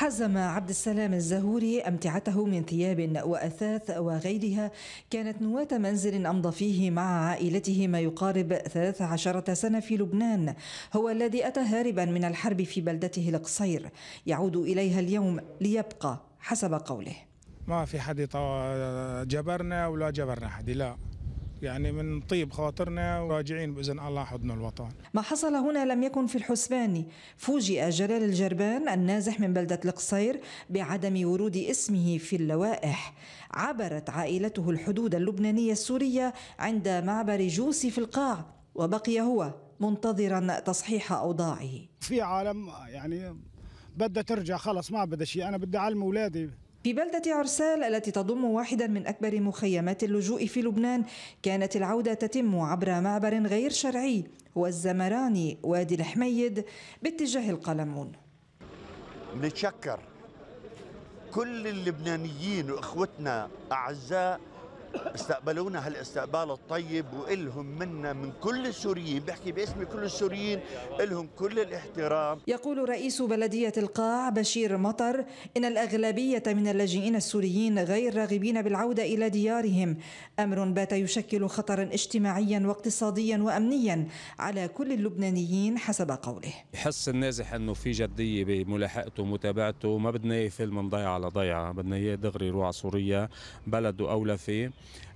حزم عبد السلام الزهوري أمتعته من ثياب وأثاث وغيرها كانت نواة منزل أمضى فيه مع عائلته ما يقارب 13 سنة في لبنان هو الذي أتى هاربا من الحرب في بلدته القصير يعود إليها اليوم ليبقى حسب قوله ما في حد جبرنا ولا جبرنا حد لا يعني من طيب خاطرنا وراجعين باذن الله حضن الوطن. ما حصل هنا لم يكن في الحسبان، فوجئ جلال الجربان النازح من بلده القصير بعدم ورود اسمه في اللوائح. عبرت عائلته الحدود اللبنانيه السوريه عند معبر جوسي في القاع وبقي هو منتظرا تصحيح اوضاعه. في عالم يعني بدها ترجع خلص ما بدها شيء، انا بدي اعلم اولادي في بلدة عرسال التي تضم واحدا من أكبر مخيمات اللجوء في لبنان كانت العودة تتم عبر معبر غير شرعي هو الزمراني وادي الحميد باتجاه القلمون نتشكر كل اللبنانيين وإخوتنا أعزاء استقبلونا هالاستقبال الطيب والهم منا من كل السوريين بحكي باسم كل السوريين الهم كل الاحترام يقول رئيس بلدية القاع بشير مطر إن الأغلبية من اللاجئين السوريين غير راغبين بالعودة إلى ديارهم أمر بات يشكل خطرا اجتماعيا واقتصاديا وأمنيا على كل اللبنانيين حسب قوله يحس النازح أنه في جدية بملاحقته ومتابعته ما بدنا إياه من ضيعة على ضيعة بدنا إياه دغري يروح على سوريا بلده أولى فيه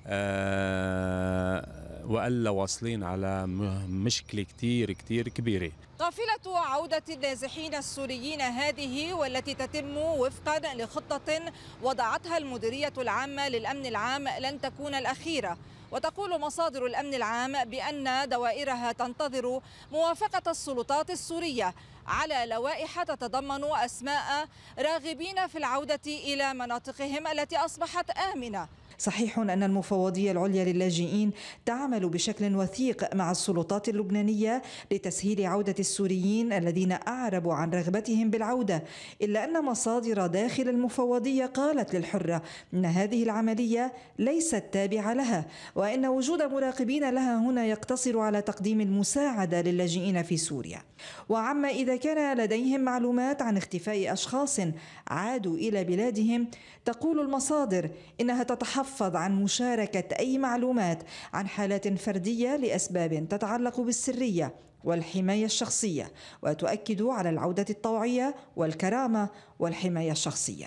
آه، والا واصلين على مشكله كثير كثير كبيره. قافله عوده النازحين السوريين هذه والتي تتم وفقا لخطه وضعتها المديريه العامه للامن العام لن تكون الاخيره. وتقول مصادر الامن العام بان دوائرها تنتظر موافقه السلطات السوريه على لوائح تتضمن اسماء راغبين في العوده الى مناطقهم التي اصبحت امنه صحيح أن المفوضية العليا للاجئين تعمل بشكل وثيق مع السلطات اللبنانية لتسهيل عودة السوريين الذين أعربوا عن رغبتهم بالعودة إلا أن مصادر داخل المفوضية قالت للحرة أن هذه العملية ليست تابعة لها وأن وجود مراقبين لها هنا يقتصر على تقديم المساعدة للاجئين في سوريا وعما إذا كان لديهم معلومات عن اختفاء أشخاص عادوا إلى بلادهم تقول المصادر إنها تتحفظ يتحفظ عن مشاركة أي معلومات عن حالات فردية لأسباب تتعلق بالسرية والحماية الشخصية وتؤكد على العودة الطوعية والكرامة والحماية الشخصية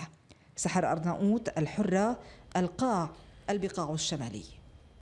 سحر أرناؤوت الحرة القاع البقاع الشمالي